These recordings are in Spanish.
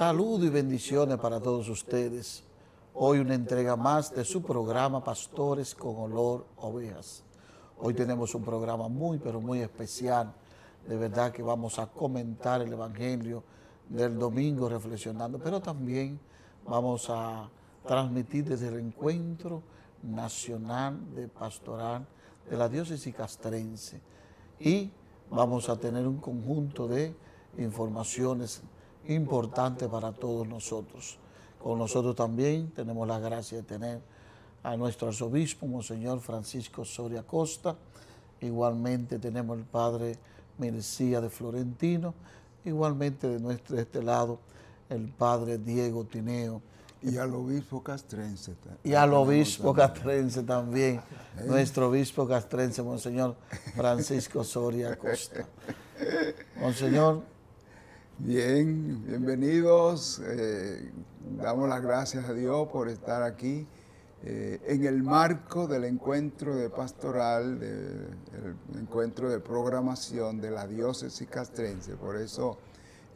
Saludo y bendiciones para todos ustedes. Hoy una entrega más de su programa Pastores con Olor Ovejas. Hoy tenemos un programa muy, pero muy especial. De verdad que vamos a comentar el Evangelio del domingo reflexionando, pero también vamos a transmitir desde el encuentro nacional de pastoral de la diócesis castrense. Y vamos a tener un conjunto de informaciones importante para todos nosotros. Con nosotros también tenemos la gracia de tener a nuestro arzobispo, Monseñor Francisco Soria Costa. Igualmente tenemos el padre Mircía de Florentino. Igualmente de nuestro este lado, el padre Diego Tineo. Y al obispo castrense. Y al obispo castrense también. Nuestro obispo castrense, Monseñor Francisco Soria Costa. Monseñor, Bien, bienvenidos. Eh, damos las gracias a Dios por estar aquí eh, en el marco del encuentro de pastoral, del encuentro de programación de la diócesis castrense. Por eso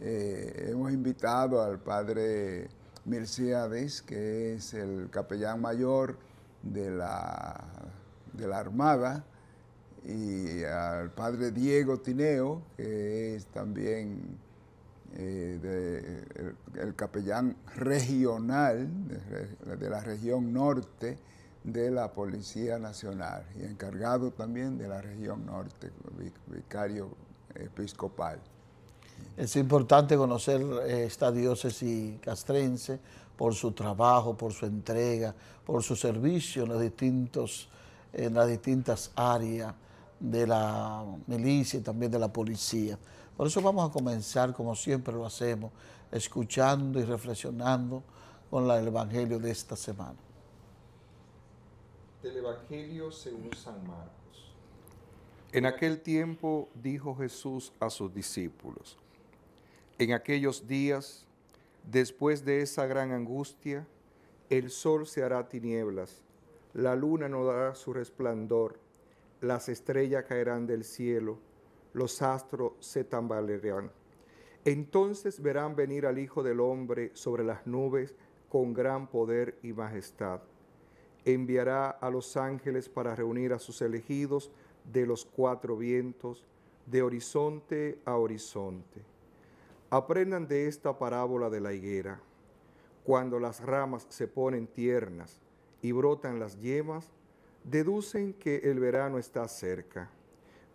eh, hemos invitado al padre Mercedes, que es el capellán mayor de la, de la Armada, y al padre Diego Tineo, que es también eh, eh, el, capellán regional de, la región norte de la Policía Nacional y encargado también de la región norte, vicario episcopal. Es importante conocer eh, esta diócesis castrense por su trabajo, por su entrega, por su servicio en, distintos, en las distintas áreas de la milicia y también de la policía. Por eso vamos a comenzar, como siempre lo hacemos, escuchando y reflexionando con el Evangelio de esta semana. Del Evangelio según San Marcos. En aquel tiempo dijo Jesús a sus discípulos, en aquellos días, después de esa gran angustia, el sol se hará tinieblas, la luna no dará su resplandor, las estrellas caerán del cielo, los astros se tambalearán. Entonces verán venir al Hijo del Hombre sobre las nubes con gran poder y majestad. Enviará a los ángeles para reunir a sus elegidos de los cuatro vientos, de horizonte a horizonte. Aprendan de esta parábola de la higuera. Cuando las ramas se ponen tiernas y brotan las yemas, deducen que el verano está cerca.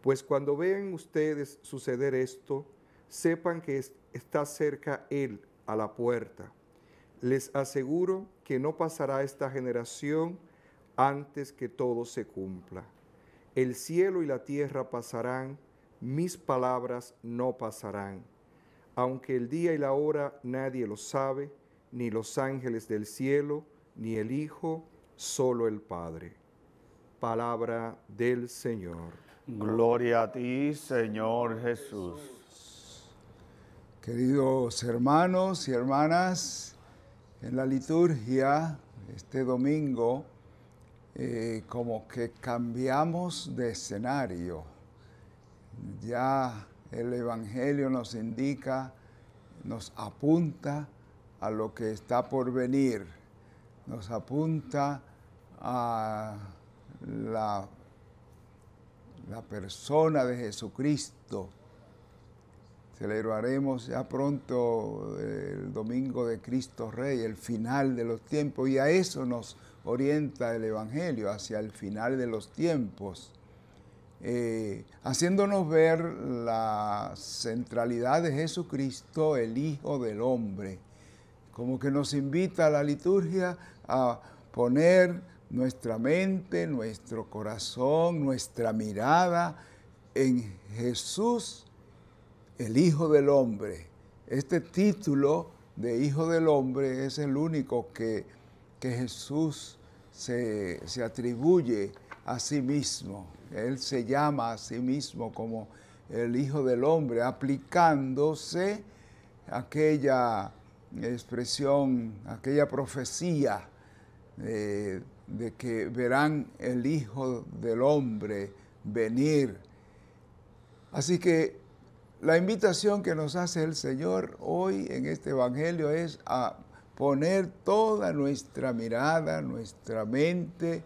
Pues cuando vean ustedes suceder esto, sepan que está cerca Él a la puerta. Les aseguro que no pasará esta generación antes que todo se cumpla. El cielo y la tierra pasarán, mis palabras no pasarán. Aunque el día y la hora nadie lo sabe, ni los ángeles del cielo, ni el Hijo, solo el Padre. Palabra del Señor. Gloria a ti, Señor Jesús. Queridos hermanos y hermanas, en la liturgia este domingo, eh, como que cambiamos de escenario. Ya el Evangelio nos indica, nos apunta a lo que está por venir, nos apunta a la la persona de Jesucristo. Celebraremos ya pronto eh, el Domingo de Cristo Rey, el final de los tiempos, y a eso nos orienta el Evangelio, hacia el final de los tiempos, eh, haciéndonos ver la centralidad de Jesucristo, el Hijo del Hombre, como que nos invita a la liturgia a poner nuestra mente, nuestro corazón, nuestra mirada en Jesús, el Hijo del Hombre. Este título de Hijo del Hombre es el único que, Jesús se, atribuye a sí mismo. Él se llama a sí mismo como el Hijo del Hombre, aplicándose aquella expresión, aquella profecía eh, de que verán el Hijo del Hombre venir. Así que la invitación que nos hace el Señor hoy en este Evangelio es a poner toda nuestra mirada, nuestra mente,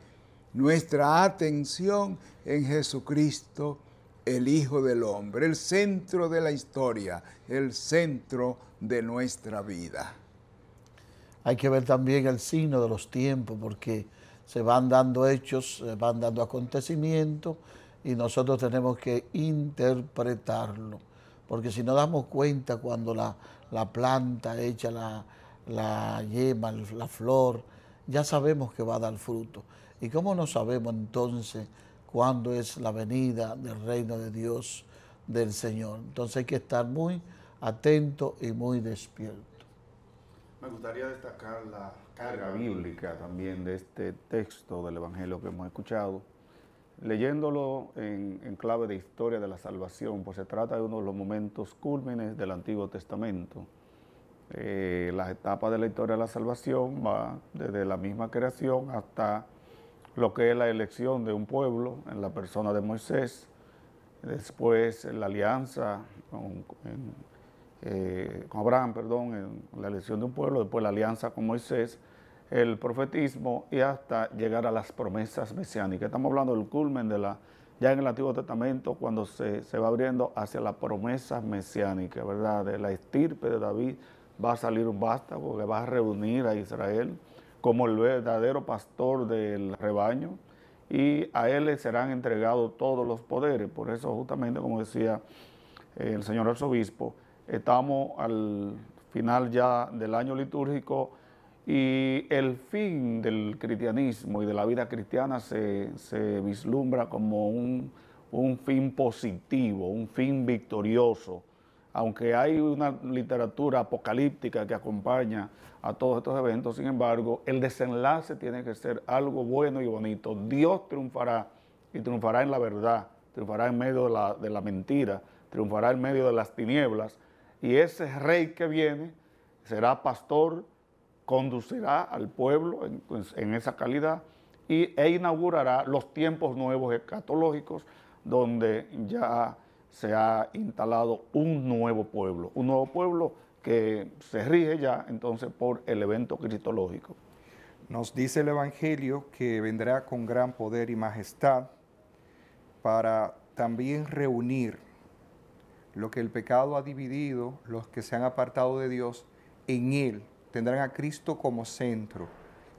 nuestra atención en Jesucristo, el Hijo del Hombre, el centro de la historia, el centro de nuestra vida. Hay que ver también el signo de los tiempos, porque se van dando hechos, se van dando acontecimientos y nosotros tenemos que interpretarlo. Porque si no damos cuenta cuando la, planta echa la, la yema, la flor, ya sabemos que va a dar fruto. ¿Y cómo no sabemos entonces cuándo es la venida del reino de Dios, del Señor? Entonces hay que estar muy atento y muy despierto. Me gustaría destacar la carga bíblica también de este texto del Evangelio que hemos escuchado. Leyéndolo en, clave de historia de la salvación, pues se trata de uno de los momentos cúlmenes del Antiguo Testamento. Eh, las etapas de la historia de la salvación va desde la misma creación hasta lo que es la elección de un pueblo en la persona de Moisés, después la alianza con, en, eh, con Abraham, perdón, en la elección de un pueblo, después la alianza con Moisés, el profetismo y hasta llegar a las promesas mesiánicas. Estamos hablando del culmen de la, ya en el Antiguo Testamento, cuando se, se va abriendo hacia las promesas mesiánicas, ¿verdad? De la estirpe de David va a salir un vástago que va a reunir a Israel como el verdadero pastor del rebaño y a él serán entregados todos los poderes. Por eso justamente, como decía eh, el señor arzobispo, Estamos al final ya del año litúrgico y el fin del cristianismo y de la vida cristiana se, vislumbra como un, fin positivo, un fin victorioso aunque hay una literatura apocalíptica que acompaña a todos estos eventos, sin embargo, el desenlace tiene que ser algo bueno y bonito. Dios triunfará y triunfará en la verdad, triunfará en medio de la mentira, triunfará en medio de las tinieblas y ese rey que viene será pastor, conducirá al pueblo en, pues, esa calidad e inaugurará los tiempos nuevos escatológicos donde ya se ha instalado un nuevo pueblo, un nuevo pueblo que se rige ya entonces por el evento cristológico. Nos dice el Evangelio que vendrá con gran poder y majestad para también reunir lo que el pecado ha dividido, los que se han apartado de Dios, en Él tendrán a Cristo como centro.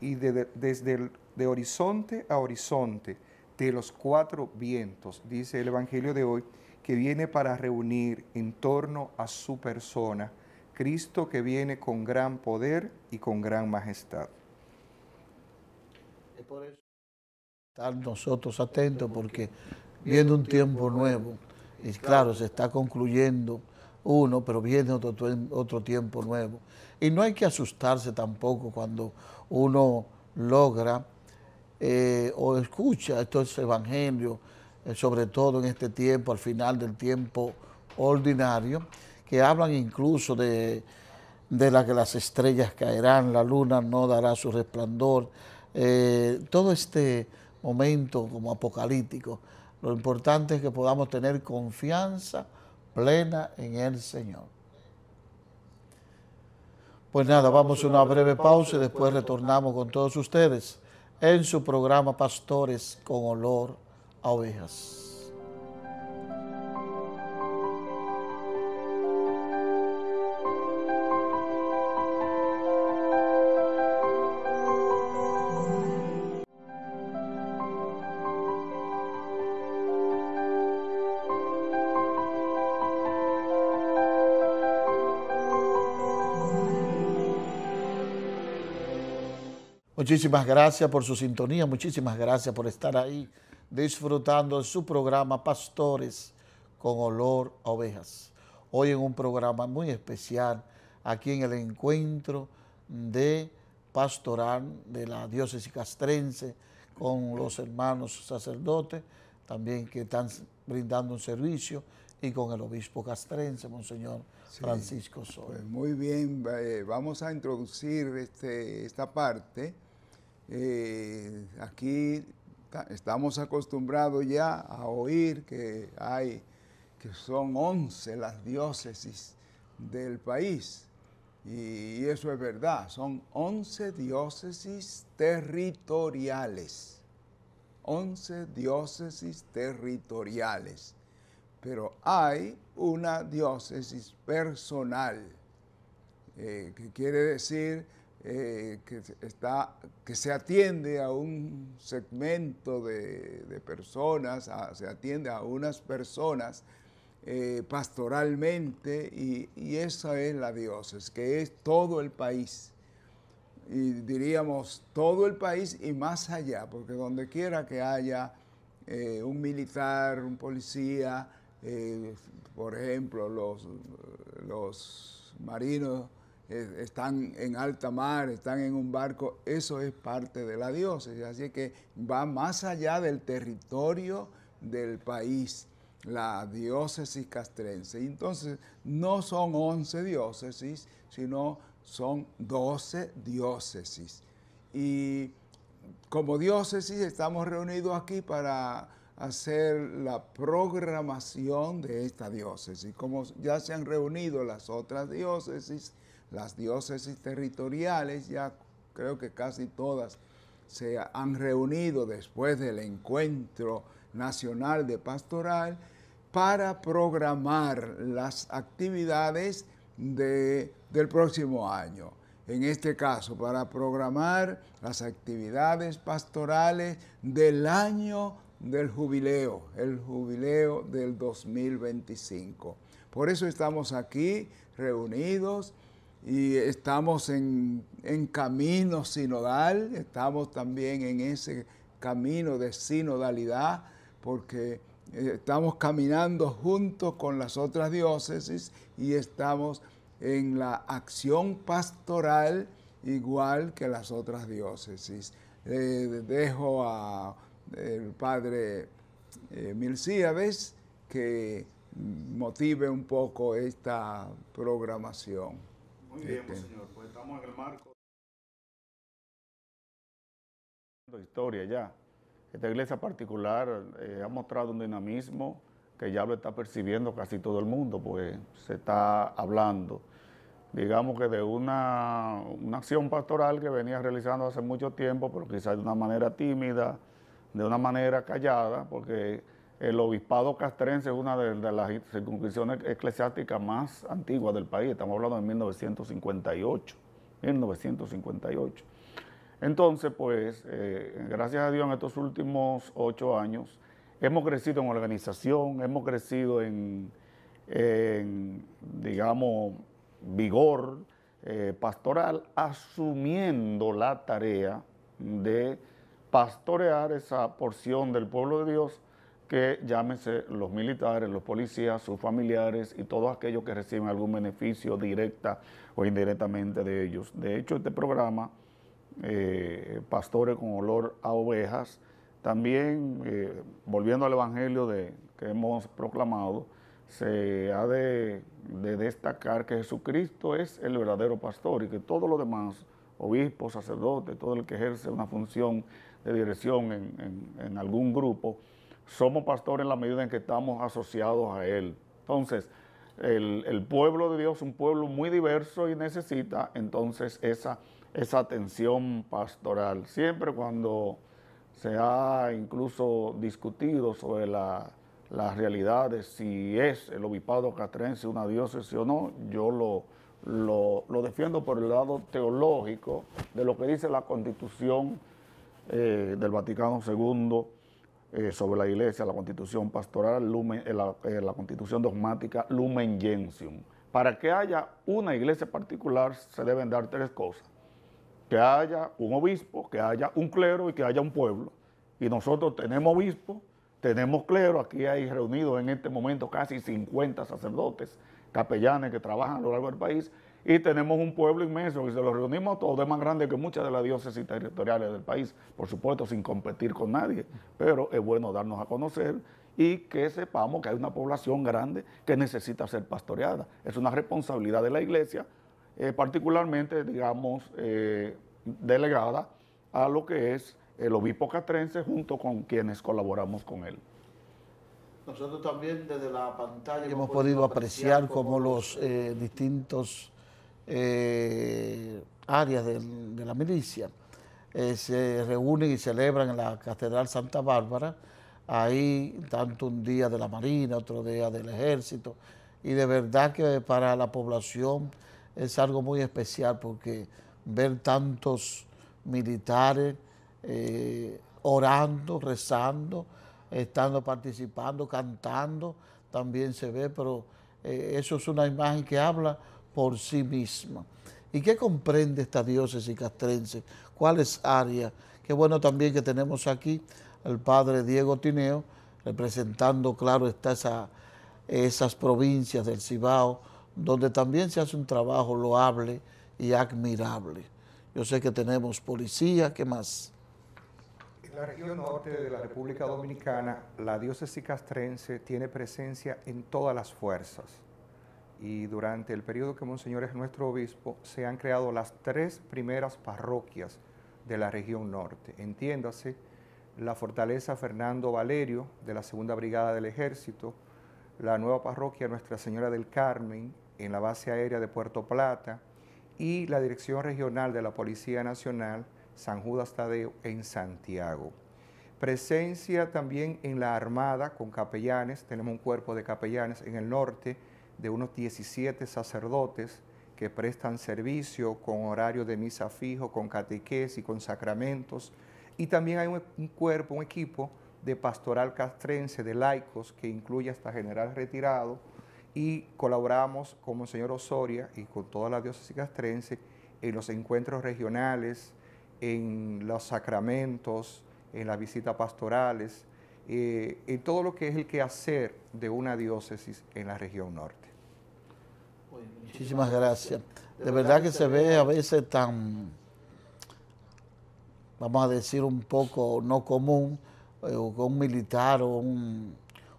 Y desde el, de horizonte a horizonte, de los cuatro vientos, dice el Evangelio de hoy, que viene para reunir en torno a su persona, Cristo que viene con gran poder y con gran majestad. Es por eso estar nosotros atentos porque viene un tiempo nuevo. Y eh, claro, se está concluyendo uno, pero viene otro, tiempo nuevo. Y no hay que asustarse tampoco cuando uno logra eh, o escucha estos evangelios, eh, sobre todo en este tiempo, al final del tiempo ordinario, que hablan incluso de, la que las estrellas caerán, la luna no dará su resplandor, todo este momento como apocalíptico. Lo importante es que podamos tener confianza plena en el Señor. Pues nada, vamos a una breve pausa y después retornamos con todos ustedes en su programa Pastores con Olor a Ovejas. Muchísimas gracias por su sintonía, muchísimas gracias por estar ahí disfrutando de su programa Pastores con olor a ovejas. Hoy en un programa muy especial aquí en el encuentro de pastoral de la diócesis castrense con los hermanos sacerdotes también que están brindando un servicio y con el obispo castrense, Monseñor Francisco Sol. Pues muy bien, eh, vamos a introducir este, esta parte eh, aquí estamos acostumbrados ya a oír que hay, que son 11 las diócesis del país. Y eso es verdad, son 11 diócesis territoriales. 11 diócesis territoriales. Pero hay una diócesis personal, eh, que quiere decir eh, que, está, que se atiende a un segmento de, personas, se atiende a unas personas eh, pastoralmente y, esa es la diócesis, que es todo el país. Y diríamos todo el país y más allá, porque donde quiera que haya eh, un militar, un policía, por ejemplo, los, los marinos, están en alta mar, están en un barco, eso es parte de la diócesis. Así que va más allá del territorio del país, la diócesis castrense. Entonces, no son 11 diócesis, sino son 12 diócesis. Y como diócesis estamos reunidos aquí para hacer la programación de esta diócesis. Como ya se han reunido las otras diócesis, las diócesis territoriales, ya creo que casi todas se han reunido después del encuentro nacional de pastoral para programar las actividades del próximo año. En este caso, para programar las actividades pastorales del año del jubileo, el jubileo del 2025. Por eso estamos aquí reunidos y estamos en, camino sinodal, estamos también en ese camino de sinodalidad, porque eh, estamos caminando junto con las otras diócesis y estamos en la acción pastoral igual que las otras diócesis. Eh, dejo a el padre eh, que motive un poco esta programación. Muy bien, pues, este. señor. Pues estamos en el marco. de Historia ya. Esta iglesia particular eh, ha mostrado un dinamismo que ya lo está percibiendo casi todo el mundo, pues se está hablando, digamos que de una, una acción pastoral que venía realizando hace mucho tiempo, pero quizás de una manera tímida, de una manera callada, porque el obispado castrense es una de, las circunscripciones eclesiásticas más antiguas del país, estamos hablando de 1958, 1958. Entonces, pues, eh, gracias a Dios en estos últimos ocho años hemos crecido en organización, hemos crecido en, digamos, vigor eh, pastoral, asumiendo la tarea de pastorear esa porción del pueblo de Dios que llámese los militares, los policías, sus familiares y todos aquellos que reciben algún beneficio directa o indirectamente de ellos. De hecho, este programa, eh, Pastores con olor a ovejas, también, eh, volviendo al Evangelio de, que hemos proclamado, se ha de, destacar que Jesucristo es el verdadero pastor y que todos los demás, obispos, sacerdotes, todo el que ejerce una función de dirección en algún grupo, somos pastores en la medida en que estamos asociados a Él. Entonces, el, pueblo de Dios es un pueblo muy diverso y necesita entonces esa, esa atención pastoral. Siempre cuando se ha incluso discutido sobre la, las de si es el obispado catrense una diócesis o no, yo lo, lo, defiendo por el lado teológico de lo que dice la constitución eh, del Vaticano II eh, sobre la iglesia, la constitución pastoral, lumen, eh, eh, la, constitución dogmática, lumen gentium. Para que haya una iglesia particular se deben dar tres cosas. Que haya un obispo, que haya un clero y que haya un pueblo. Y nosotros tenemos obispo, tenemos clero, aquí hay reunidos en este momento casi 50 sacerdotes, capellanes que trabajan a lo largo del país y tenemos un pueblo inmenso que se lo reunimos todo es más grande que muchas de las diócesis territoriales del país, por supuesto sin competir con nadie, pero es bueno darnos a conocer y que sepamos que hay una población grande que necesita ser pastoreada. Es una responsabilidad de la iglesia, eh, particularmente, digamos, eh, delegada a lo que es el obispo catrense junto con quienes colaboramos con él. Nosotros también desde la pantalla hemos, podido apreciar cómo los eh, distintos eh, áreas de, la milicia eh, se reúnen y celebran en la Catedral Santa Bárbara, ahí tanto un día de la Marina, otro día del Ejército, y de verdad que para la población es algo muy especial porque ver tantos militares eh, orando, rezando, estando participando, cantando, también se ve, pero eso es una imagen que habla por sí misma. ¿Y qué comprende esta diócesis castrense? ¿Cuál es área Qué bueno también que tenemos aquí al padre Diego Tineo, representando, claro, está esa, esas provincias del Cibao, donde también se hace un trabajo loable y admirable. Yo sé que tenemos policía, ¿qué más? En la región norte de la República Dominicana, la diócesis castrense tiene presencia en todas las fuerzas y durante el periodo que Monseñor es nuestro obispo, se han creado las tres primeras parroquias de la región norte. Entiéndase, la fortaleza Fernando Valerio de la Segunda Brigada del Ejército, la nueva parroquia Nuestra Señora del Carmen en la base aérea de Puerto Plata y la Dirección Regional de la Policía Nacional San Judas Tadeo en Santiago. Presencia también en la Armada con capellanes, tenemos un cuerpo de capellanes en el norte, de unos 17 sacerdotes que prestan servicio con horario de misa fijo, con catequesis, con sacramentos. Y también hay un, cuerpo, un equipo de pastoral castrense, de laicos, que incluye hasta general retirado, y colaboramos con señor Osoria y con toda la diócesis castrense en los encuentros regionales, en los sacramentos, en las visitas pastorales, y eh, todo lo que es el quehacer de una diócesis en la región norte. Muchísimas gracias. De verdad que se ve a veces tan, vamos a decir, un poco no común eh, que un militar o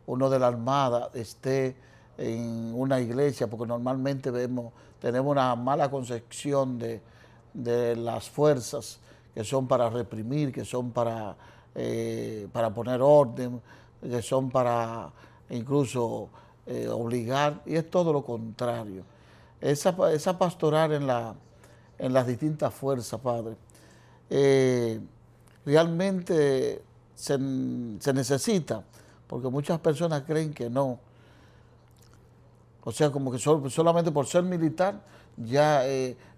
uno de la Armada esté en una iglesia, porque normalmente vemos, tenemos una mala concepción de las fuerzas que son para reprimir, que son para eh, para poner orden, que son para incluso eh, obligar, y es todo lo contrario. Esa, esa pastoral en, la, en las distintas fuerzas, Padre, eh, realmente se, necesita, porque muchas personas creen que no. O sea, como que solamente por ser militar ya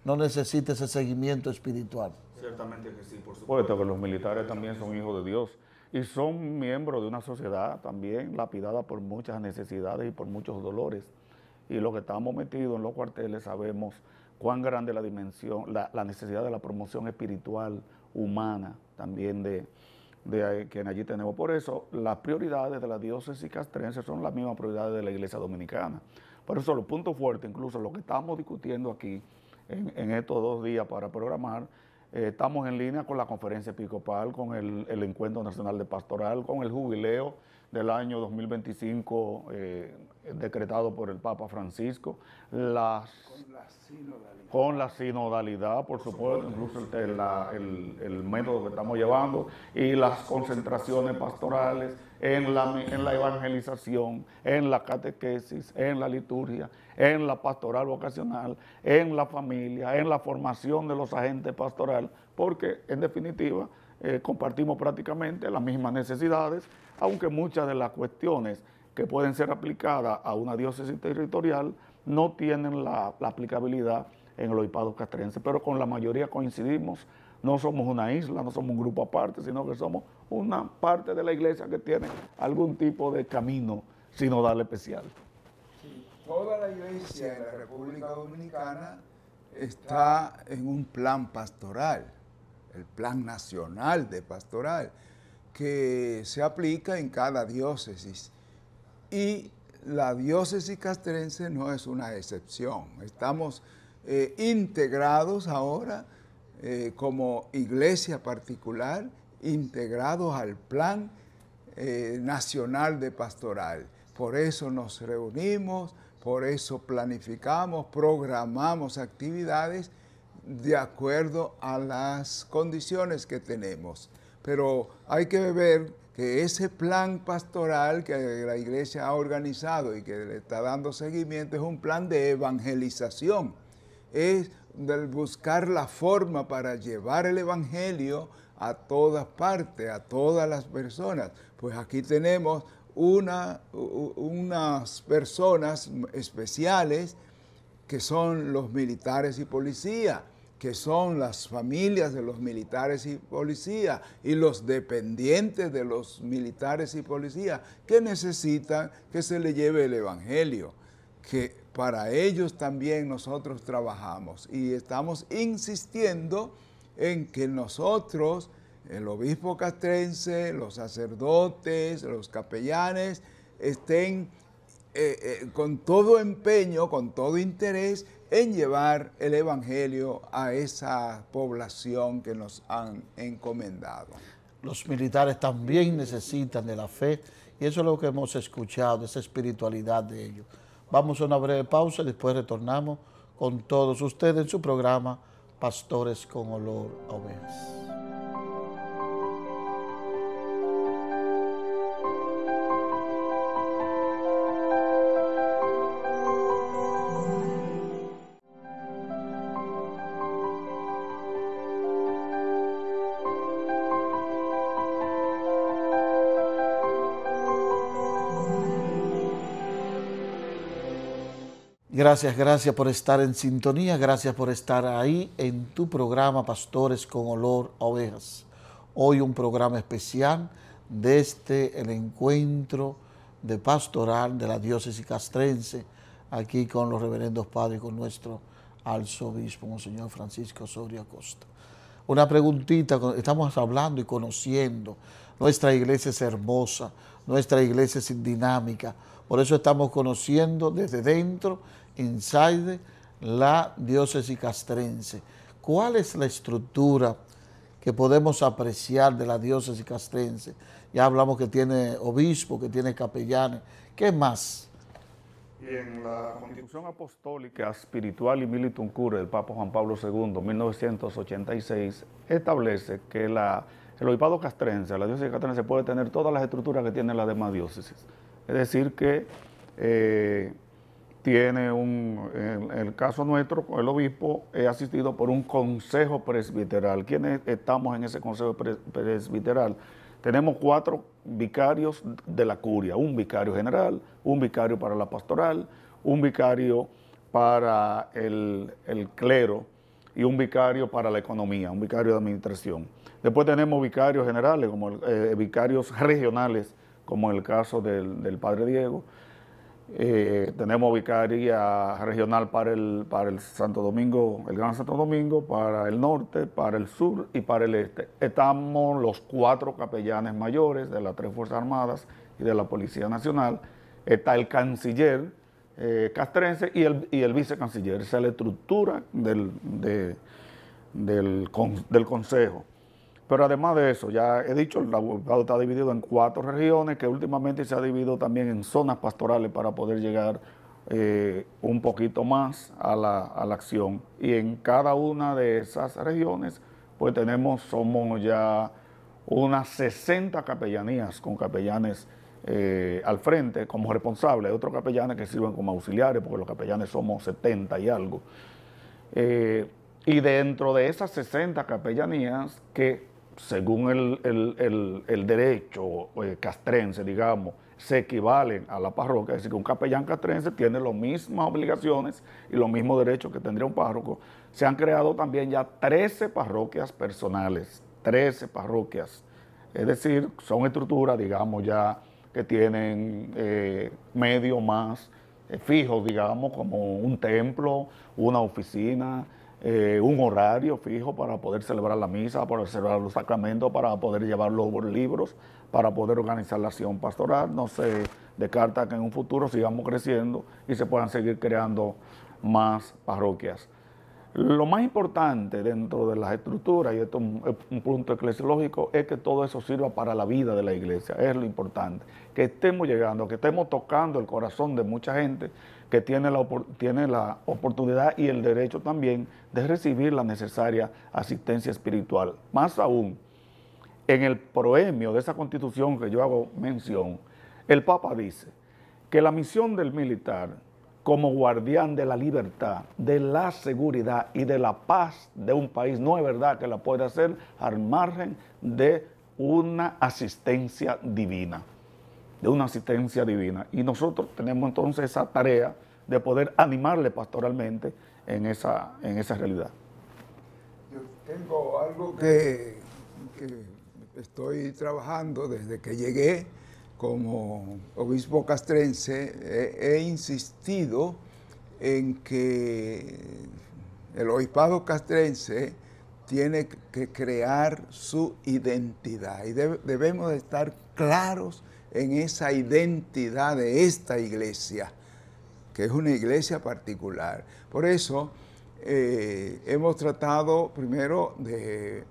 no necesita ese seguimiento espiritual. Ciertamente que sí, por supuesto. Porque los militares también son hijos de Dios y son miembros de una sociedad también lapidada por muchas necesidades y por muchos dolores. Y los que estamos metidos en los cuarteles sabemos cuán grande la dimensión, la, necesidad de la promoción espiritual, humana también de, de quien allí tenemos. Por eso las prioridades de la diócesis castrense son las mismas prioridades de la iglesia dominicana. Por eso los puntos fuertes, incluso lo que estamos discutiendo aquí en estos dos días para programar, eh, estamos en línea con la conferencia episcopal, con el, el, Encuentro Nacional de Pastoral, con el jubileo del año 2025 decretado por el Papa Francisco, con, la sinodalidad, por, supuesto, incluso el, método que estamos llevando, y las concentraciones pastorales en la, evangelización, en la catequesis, en la liturgia, en la pastoral vocacional, en la familia, en la formación de los agentes pastorales, porque en definitiva eh, compartimos prácticamente las mismas necesidades, aunque muchas de las cuestiones que pueden ser aplicadas a una diócesis territorial no tienen la, aplicabilidad en el hipados castrense, pero con la mayoría coincidimos, no somos una isla, no somos un grupo aparte, sino que somos una parte de la iglesia que tiene algún tipo de camino sinodal especial. toda la iglesia de la República Dominicana está en un plan pastoral, el plan nacional de pastoral, que se aplica en cada diócesis y la diócesis castrense no es una excepción. Estamos eh, integrados ahora eh, como iglesia particular, integrados al plan eh, nacional de pastoral. Por eso nos reunimos, por eso planificamos, programamos actividades de acuerdo a las condiciones que tenemos. Pero hay que ver que ese plan pastoral que la iglesia ha organizado y que le está dando seguimiento es un plan de evangelización. Es del buscar la forma para llevar el evangelio a todas partes, a todas las personas. Pues aquí tenemos una, unas personas especiales que son los militares y policías que son las familias de los militares y policías y los dependientes de los militares y policías que necesitan que se les lleve el Evangelio, que para ellos también nosotros trabajamos y estamos insistiendo en que nosotros, el obispo castrense, los sacerdotes, los capellanes, estén eh, eh, con todo empeño, con todo interés en llevar el Evangelio a esa población que nos han encomendado. Los militares también necesitan de la fe y eso es lo que hemos escuchado, esa espiritualidad de ellos. Vamos a una breve pausa y después retornamos con todos ustedes en su programa Pastores con Olor a Ovejas. Gracias, gracias por estar en sintonía, gracias por estar ahí en tu programa Pastores con Olor a Ovejas. Hoy un programa especial desde este, el encuentro de pastoral de la diócesis castrense, aquí con los reverendos padres, con nuestro arzobispo, Monseñor Francisco Soria Costa. Una preguntita, estamos hablando y conociendo, nuestra iglesia es hermosa, nuestra iglesia es dinámica, por eso estamos conociendo desde dentro Inside la diócesis castrense. ¿Cuál es la estructura que podemos apreciar de la diócesis castrense? Ya hablamos que tiene obispo, que tiene capellanes. ¿Qué más? En la Constitución Apostólica Espiritual y Militum Cure del Papa Juan Pablo II, 1986, establece que la, el obispado castrense, la diócesis castrense, puede tener todas las estructuras que tiene la demás diócesis. Es decir, que eh, tiene un, en el caso nuestro, el obispo es asistido por un consejo presbiteral. ¿Quiénes estamos en ese consejo presbiteral? Tenemos cuatro vicarios de la curia, un vicario general, un vicario para la pastoral, un vicario para el, clero y un vicario para la economía, un vicario de administración. Después tenemos vicarios generales, como eh, vicarios regionales, como el caso del padre Diego eh, tenemos vicaría regional para el, para el Santo Domingo, el Gran Santo Domingo, para el norte, para el sur y para el este. Estamos los cuatro capellanes mayores de las tres Fuerzas Armadas y de la Policía Nacional. Está el canciller eh, castrense y el, y el vicecanciller. Esa es la estructura del, del, del Consejo. Pero además de eso, ya he dicho, el estado está dividido en cuatro regiones que últimamente se ha dividido también en zonas pastorales para poder llegar eh, un poquito más a la, acción. Y en cada una de esas regiones, pues tenemos, somos ya unas 60 capellanías con capellanes eh, al frente como responsables, otros capellanes que sirven como auxiliares, porque los capellanes somos 70 y algo. Eh, y dentro de esas 60 capellanías que según el, derecho eh, castrense, digamos, se equivalen a la parroquia, es decir, que un capellán castrense tiene las mismas obligaciones y los mismos derechos que tendría un párroco. Se han creado también ya 13 parroquias personales, 13 parroquias. Es decir, son estructuras, digamos, ya que tienen eh, medio más eh, fijos, digamos, como un templo, una oficina, eh, un horario fijo para poder celebrar la misa, para celebrar los sacramentos, para poder llevar los libros, para poder organizar la acción pastoral. No se descarta que en un futuro sigamos creciendo y se puedan seguir creando más parroquias. Lo más importante dentro de las estructuras, y esto es un punto eclesiológico, es que todo eso sirva para la vida de la iglesia, es lo importante. Que estemos llegando, que estemos tocando el corazón de mucha gente que tiene la, tiene la oportunidad y el derecho también de recibir la necesaria asistencia espiritual. Más aún, en el proemio de esa constitución que yo hago mención, el Papa dice que la misión del militar como guardián de la libertad, de la seguridad y de la paz de un país. No es verdad que la puede hacer al margen de una asistencia divina, de una asistencia divina. Y nosotros tenemos entonces esa tarea de poder animarle pastoralmente en esa, en esa realidad. Yo tengo algo que estoy trabajando desde que llegué como obispo castrense, he, insistido en que el obispado castrense tiene que crear su identidad y debemos de estar claros en esa identidad de esta iglesia, que es una iglesia particular. Por eso eh, hemos tratado primero de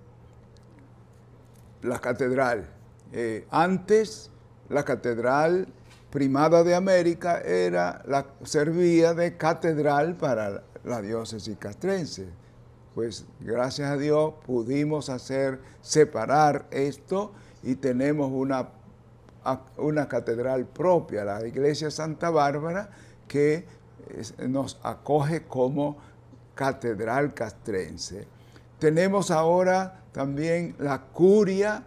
la catedral. Eh, antes la catedral primada de América era servía de catedral para la diócesis castrense. Pues gracias a Dios pudimos hacer separar esto y tenemos una, una catedral propia, la iglesia Santa Bárbara, que nos acoge como catedral castrense. Tenemos ahora también la curia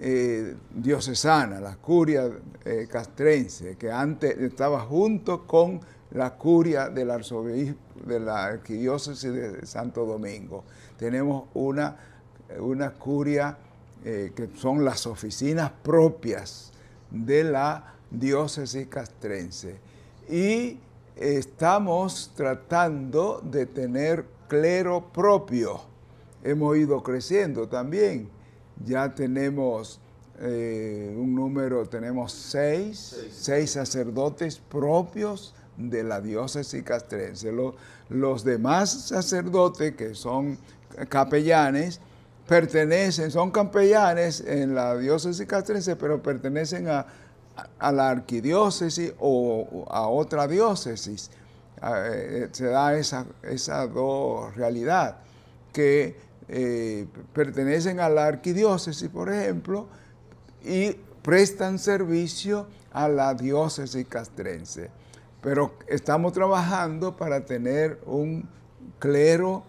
eh, diocesana, la curia eh, castrense, que antes estaba junto con la curia del arzobispo de la arquidiócesis de Santo Domingo. Tenemos una, una curia eh, que son las oficinas propias de la diócesis castrense. Y estamos tratando de tener clero propio. Hemos ido creciendo también ya tenemos eh, un número, tenemos seis, seis, sacerdotes propios de la diócesis castrense. los demás sacerdotes que son capellanes, pertenecen, son capellanes en la diócesis castrense, pero pertenecen a, la arquidiócesis o, a otra diócesis. Ah, eh, eh, se da esa, esa realidad, que eh, pertenecen a la arquidiócesis, por ejemplo, y prestan servicio a la diócesis castrense. Pero estamos trabajando para tener un clero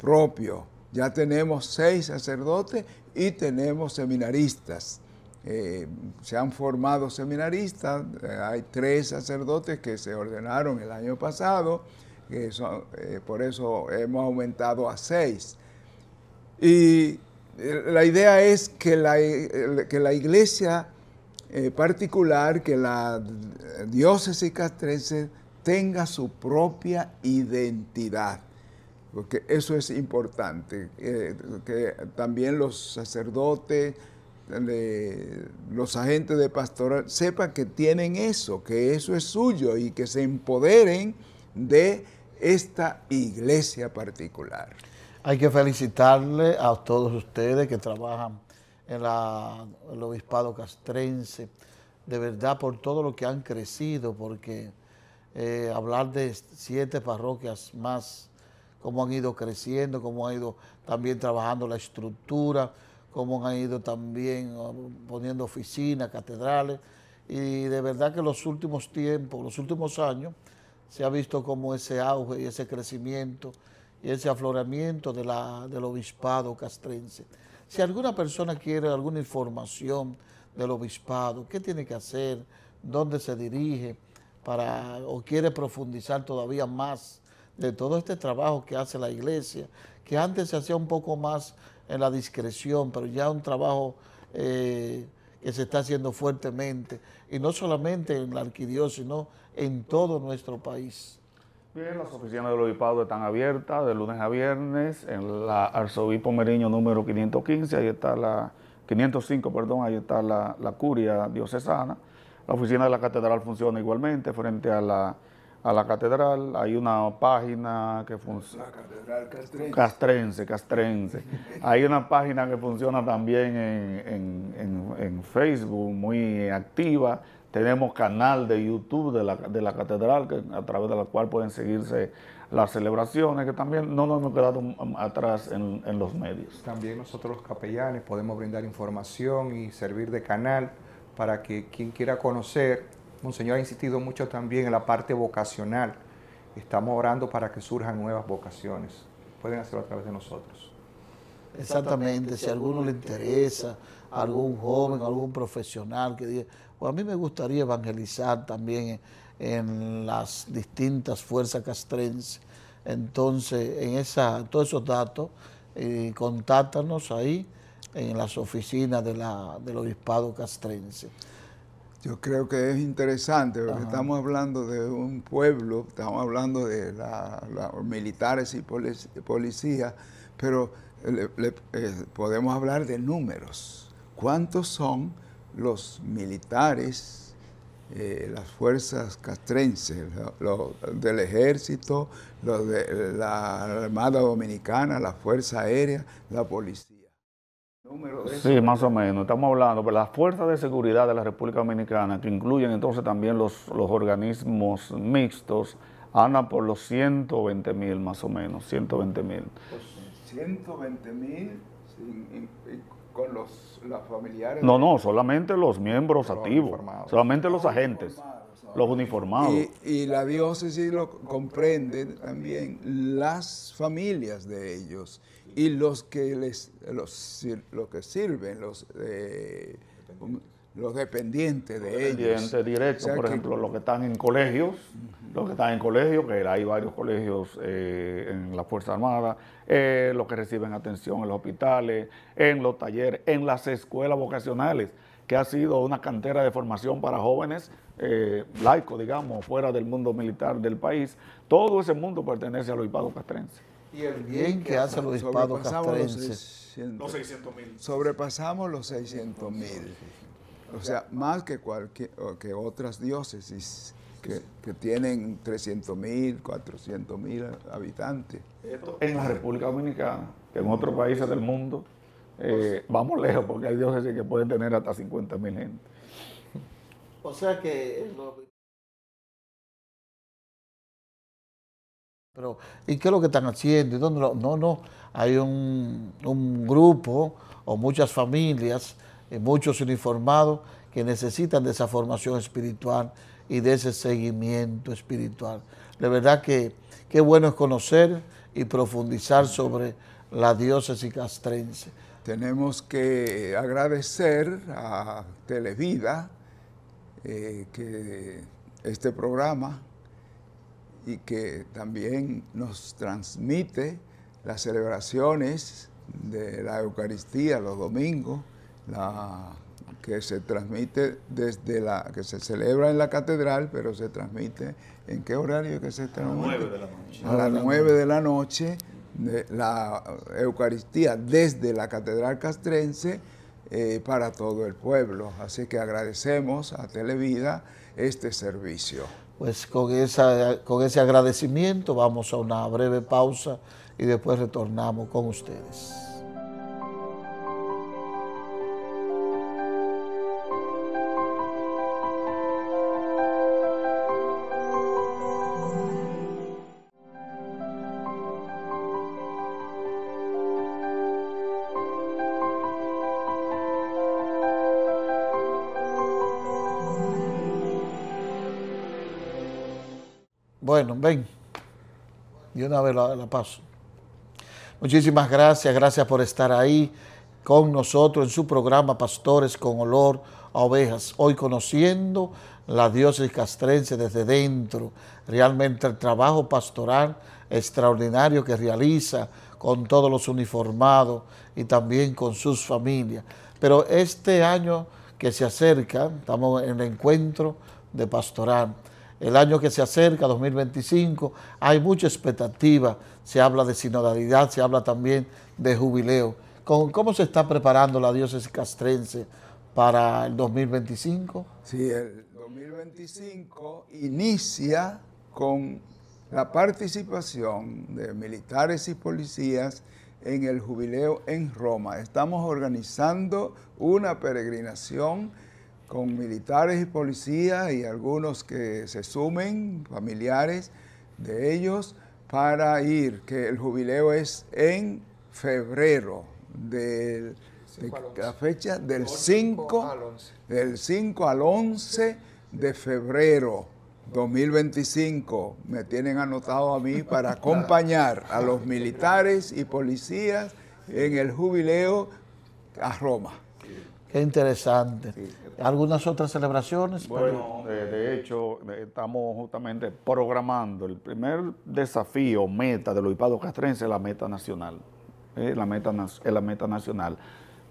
propio. Ya tenemos seis sacerdotes y tenemos seminaristas. Eh, se han formado seminaristas, eh, hay tres sacerdotes que se ordenaron el año pasado, por eso hemos aumentado a seis. Y eh, la idea es que la, eh, iglesia eh, particular, que la diócesis castrense tenga su propia identidad, porque eso es importante, que también los sacerdotes, los agentes de pastoral sepan que tienen eso, que eso es suyo y que se empoderen de esta iglesia particular. Hay que felicitarle a todos ustedes que trabajan en el obispado castrense, de verdad por todo lo que han crecido, porque eh, hablar de siete parroquias más, cómo han ido creciendo, cómo han ido también trabajando la estructura, cómo han ido también ah, poniendo oficinas, catedrales, y de verdad que los últimos tiempos, los últimos años, se ha visto como ese auge y ese crecimiento y ese afloramiento de la, del obispado castrense. Si alguna persona quiere alguna información del obispado, qué tiene que hacer, dónde se dirige, para, o quiere profundizar todavía más de todo este trabajo que hace la iglesia, que antes se hacía un poco más en la discreción, pero ya un trabajo eh, que se está haciendo fuertemente, y no solamente en la arquidiócesis, sino en todo nuestro país. Bien, las oficinas del obispado están abiertas de lunes a viernes en la Arzobispo Meriño número 515, ahí está la 505, perdón, ahí está la, curia diocesana. La oficina de la catedral funciona igualmente frente a la, a la catedral. Hay una página que funciona. castrense. Castrense, castrense. Hay una página que funciona también en Facebook, muy activa tenemos canal de YouTube de la, catedral que, a través de la cual pueden seguirse las celebraciones, que también no nos hemos quedado atrás en, en los medios. También nosotros los capellanes podemos brindar información y servir de canal para que quien quiera conocer, Monseñor ha insistido mucho también en la parte vocacional. Estamos orando para que surjan nuevas vocaciones. Pueden hacerlo a través de nosotros. Exactamente, si a alguno le interesa, algún joven, algún profesional que diga, pues a mí me gustaría evangelizar también en las distintas fuerzas castrenses. Entonces, en esa, todos esos datos, eh, contáctanos ahí en las oficinas de la, del obispado castrense. Yo creo que es interesante, porque estamos hablando de un pueblo, estamos hablando de la, militares y policías, pero eh, podemos hablar de números cuántos son los militares, eh, las fuerzas castrenses, los del ejército, los de la Armada Dominicana, la Fuerza Aérea, la policía. Sí, más o menos. Estamos hablando de las fuerzas de seguridad de la República Dominicana, que incluyen entonces también los, organismos mixtos, andan por los 120 mil más o menos, 120 mil. 120 mil con los, familiares. No, no, solamente los miembros activos, solamente los, agentes, los uniformados. Y, la diócesis lo comprende también las familias de ellos y los que les los, que sirven, los eh, los dependientes de ellos. Dependientes directos, por ejemplo, los que están en colegios, los que están en colegios, que hay varios colegios eh, en la Fuerza Armada, eh, los que reciben atención en los hospitales, en los talleres, en las escuelas vocacionales, que ha sido una cantera de formación para jóvenes eh, laicos, digamos, fuera del mundo militar del país. Todo ese mundo pertenece a los hispanos castrense Y el bien que hacen los hispanos castrenses. Los 600 mil. Sobrepasamos los 600 mil. O sea, más que, cualquier, que otras diócesis que, tienen 300 mil, 400 mil habitantes. En la República Dominicana, que en otros países del mundo, eh, pues vamos lejos porque hay diócesis que pueden tener hasta 50 mil gente. O sea que... ¿y qué es lo que están haciendo? ¿Dónde No, no, hay un, un grupo o muchas familias eh, muchos uniformados que necesitan de esa formación espiritual y de ese seguimiento espiritual. De verdad que qué bueno es conocer y profundizar sobre la diócesis castrense. Tenemos que agradecer a Televida eh, que este programa y que también nos transmite las celebraciones de la Eucaristía los domingos la, que se transmite desde la, que se celebra en la catedral, pero se transmite en qué horario que se transmite? A las nueve de la noche. la Eucaristía desde la catedral castrense eh, para todo el pueblo. Así que agradecemos a Televida este servicio. Pues con, esa, con ese agradecimiento vamos a una breve pausa y después retornamos con ustedes. ven, y una vez la, la paso. Muchísimas gracias, gracias por estar ahí con nosotros en su programa Pastores con Olor a Ovejas, hoy conociendo la diócesis castrense desde dentro, realmente el trabajo pastoral extraordinario que realiza con todos los uniformados y también con sus familias. Pero este año que se acerca, estamos en el encuentro de pastoral, el año que se acerca, 2025, hay mucha expectativa, se habla de sinodalidad, se habla también de jubileo. ¿Cómo se está preparando la diócesis castrense para el 2025? Sí, el 2025 inicia con la participación de militares y policías en el jubileo en Roma. Estamos organizando una peregrinación con militares y policías y algunos que se sumen, familiares de ellos, para ir, que el jubileo es en febrero del, de la fecha del 5 del 5 al 11 de febrero 2025. Me tienen anotado a mí para acompañar a los militares y policías en el jubileo a Roma interesante. ¿Algunas otras celebraciones? Bueno, eh, de hecho, eh, estamos justamente programando el primer desafío, meta de los hipados castrenses, la meta nacional. Eh, la, meta, es la meta nacional.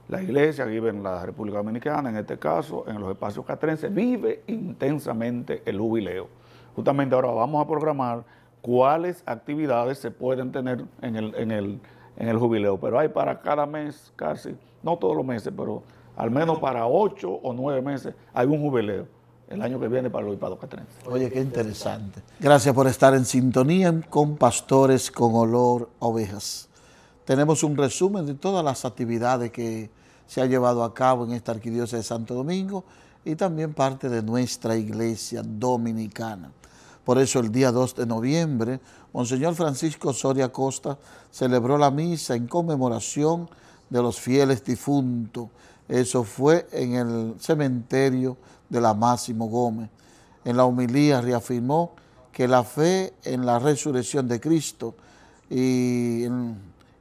La iglesia vive en la República Dominicana, en este caso, en los espacios castrenses, vive intensamente el jubileo. Justamente ahora vamos a programar cuáles actividades se pueden tener el, en el, en el jubileo. Pero hay para cada mes, casi, no todos los meses, pero al menos para ocho o nueve meses, hay un jubileo el año que viene para los 13. Oye, qué interesante. Gracias por estar en sintonía con Pastores con Olor Ovejas. Tenemos un resumen de todas las actividades que se ha llevado a cabo en esta arquidiócesis de Santo Domingo y también parte de nuestra iglesia dominicana. Por eso el día 2 de noviembre, Monseñor Francisco Soria Costa celebró la misa en conmemoración de los fieles difuntos eso fue en el cementerio de la Máximo Gómez. En la homilía reafirmó que la fe en la resurrección de Cristo y,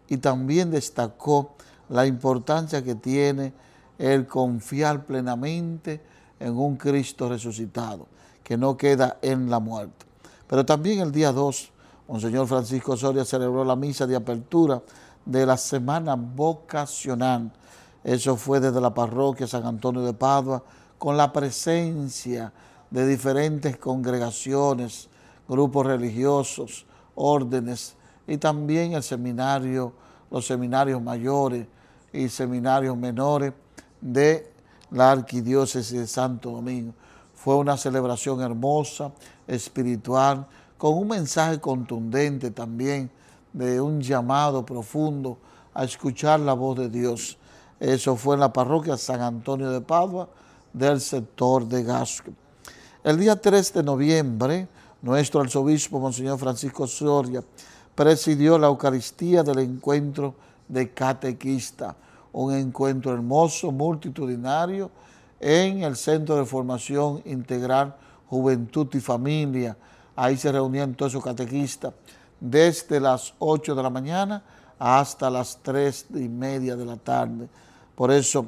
y también destacó la importancia que tiene el confiar plenamente en un Cristo resucitado, que no queda en la muerte. Pero también el día 2, Monseñor Francisco Soria celebró la misa de apertura de la semana vocacional eso fue desde la parroquia San Antonio de Padua, con la presencia de diferentes congregaciones, grupos religiosos, órdenes y también el seminario, los seminarios mayores y seminarios menores de la Arquidiócesis de Santo Domingo. Fue una celebración hermosa, espiritual, con un mensaje contundente también de un llamado profundo a escuchar la voz de Dios eso fue en la parroquia San Antonio de Padua del sector de Gasco. El día 3 de noviembre, nuestro arzobispo, Monseñor Francisco Soria, presidió la Eucaristía del encuentro de catequista, un encuentro hermoso, multitudinario, en el Centro de Formación Integral Juventud y Familia. Ahí se reunían todos esos catequistas desde las 8 de la mañana hasta las 3 y media de la tarde. Por eso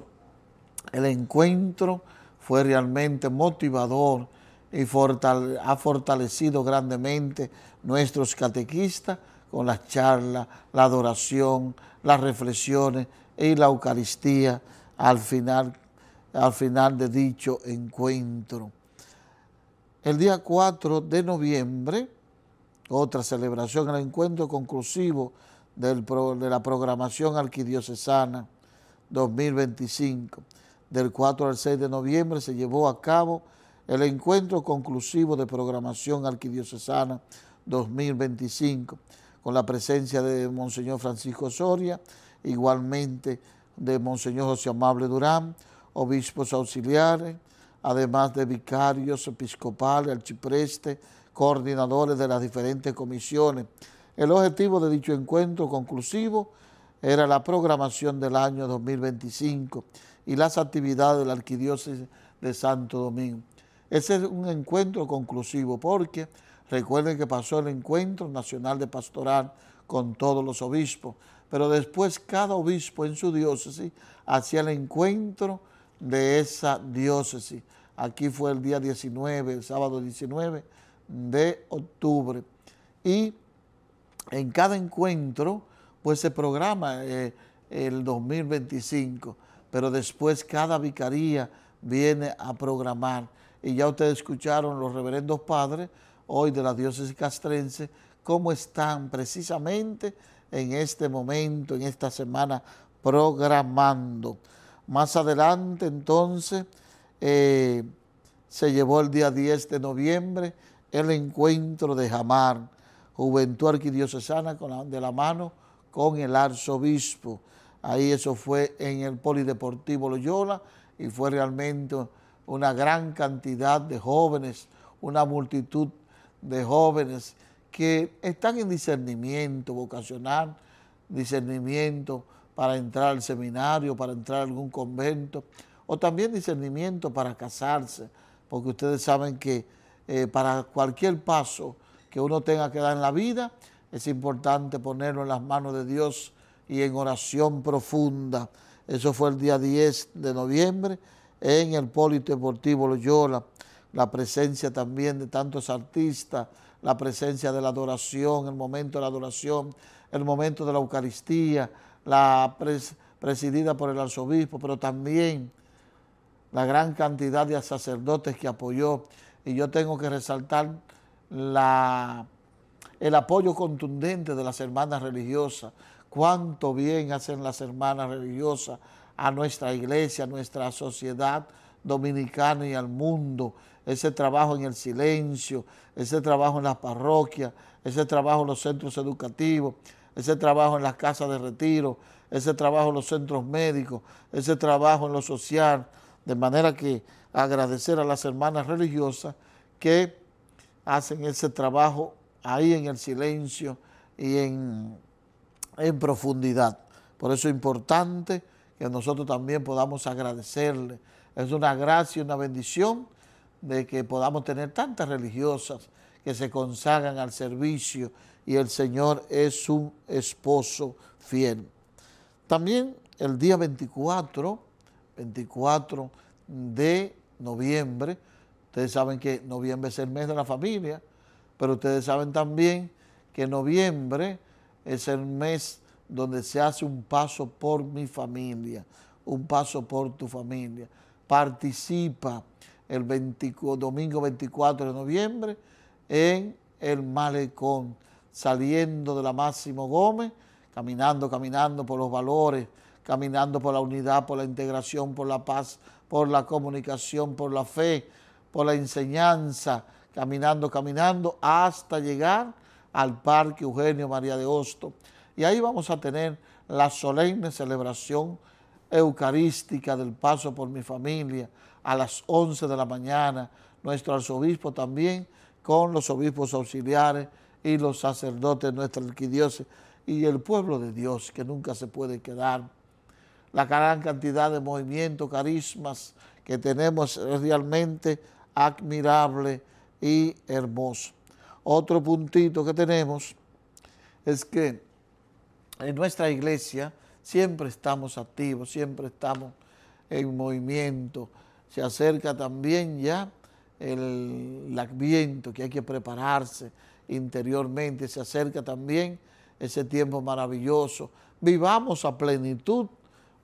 el encuentro fue realmente motivador y ha fortalecido grandemente nuestros catequistas con las charlas, la adoración, las reflexiones y la Eucaristía al final, al final de dicho encuentro. El día 4 de noviembre, otra celebración, el encuentro conclusivo de la programación arquidiocesana 2025. Del 4 al 6 de noviembre se llevó a cabo el encuentro conclusivo de programación arquidiocesana 2025, con la presencia de Monseñor Francisco Soria, igualmente de Monseñor José Amable Durán, obispos auxiliares, además de vicarios episcopales, archiprestes, coordinadores de las diferentes comisiones. El objetivo de dicho encuentro conclusivo era la programación del año 2025 y las actividades de la Arquidiócesis de Santo Domingo. Ese es un encuentro conclusivo porque recuerden que pasó el encuentro nacional de pastoral con todos los obispos, pero después cada obispo en su diócesis hacía el encuentro de esa diócesis. Aquí fue el día 19, el sábado 19 de octubre. Y en cada encuentro, pues se programa eh, el 2025, pero después cada vicaría viene a programar. Y ya ustedes escucharon los reverendos padres hoy de la diócesis castrense, cómo están precisamente en este momento, en esta semana, programando. Más adelante, entonces, eh, se llevó el día 10 de noviembre el encuentro de Jamar, Juventud Arquidiocesana con de la mano con el arzobispo. Ahí eso fue en el Polideportivo Loyola y fue realmente una gran cantidad de jóvenes, una multitud de jóvenes que están en discernimiento vocacional, discernimiento para entrar al seminario, para entrar a algún convento, o también discernimiento para casarse, porque ustedes saben que eh, para cualquier paso que uno tenga que dar en la vida, es importante ponerlo en las manos de Dios y en oración profunda. Eso fue el día 10 de noviembre en el Polideportivo Loyola. La presencia también de tantos artistas, la presencia de la adoración, el momento de la adoración, el momento de la Eucaristía, la presidida por el arzobispo, pero también la gran cantidad de sacerdotes que apoyó. Y yo tengo que resaltar la el apoyo contundente de las hermanas religiosas. Cuánto bien hacen las hermanas religiosas a nuestra iglesia, a nuestra sociedad dominicana y al mundo. Ese trabajo en el silencio, ese trabajo en las parroquias, ese trabajo en los centros educativos, ese trabajo en las casas de retiro, ese trabajo en los centros médicos, ese trabajo en lo social. De manera que agradecer a las hermanas religiosas que hacen ese trabajo ahí en el silencio y en, en profundidad. Por eso es importante que nosotros también podamos agradecerle. Es una gracia y una bendición de que podamos tener tantas religiosas que se consagran al servicio y el Señor es su esposo fiel. También el día 24, 24 de noviembre, ustedes saben que noviembre es el mes de la familia, pero ustedes saben también que noviembre es el mes donde se hace un paso por mi familia, un paso por tu familia. Participa el domingo 24 de noviembre en el malecón, saliendo de la Máximo Gómez, caminando, caminando por los valores, caminando por la unidad, por la integración, por la paz, por la comunicación, por la fe, por la enseñanza, caminando, caminando, hasta llegar al Parque Eugenio María de Hosto. Y ahí vamos a tener la solemne celebración eucarística del paso por mi familia a las 11 de la mañana. Nuestro arzobispo también con los obispos auxiliares y los sacerdotes de nuestra arquidiócesis y el pueblo de Dios que nunca se puede quedar. La gran cantidad de movimientos, carismas que tenemos es realmente admirable y hermoso. Otro puntito que tenemos es que en nuestra iglesia siempre estamos activos, siempre estamos en movimiento. Se acerca también ya el, viento que hay que prepararse interiormente. Se acerca también ese tiempo maravilloso. Vivamos a plenitud,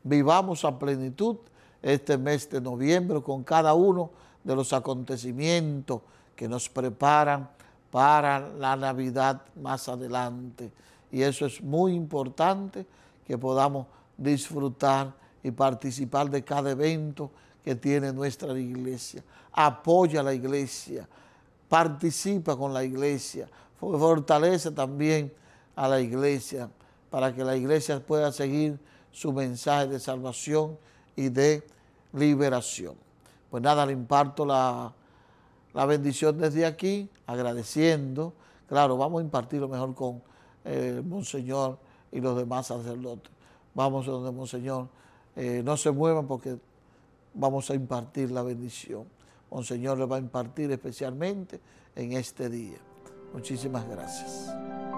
vivamos a plenitud este mes de noviembre con cada uno de los acontecimientos que nos preparan para la Navidad más adelante. Y eso es muy importante que podamos disfrutar y participar de cada evento que tiene nuestra iglesia. Apoya a la iglesia, participa con la iglesia, fortalece también a la iglesia para que la iglesia pueda seguir su mensaje de salvación y de liberación. Pues nada, le imparto la la bendición desde aquí, agradeciendo. Claro, vamos a impartir lo mejor con el eh, Monseñor y los demás sacerdotes. Vamos a donde Monseñor, eh, no se muevan porque vamos a impartir la bendición. Monseñor le va a impartir especialmente en este día. Muchísimas gracias.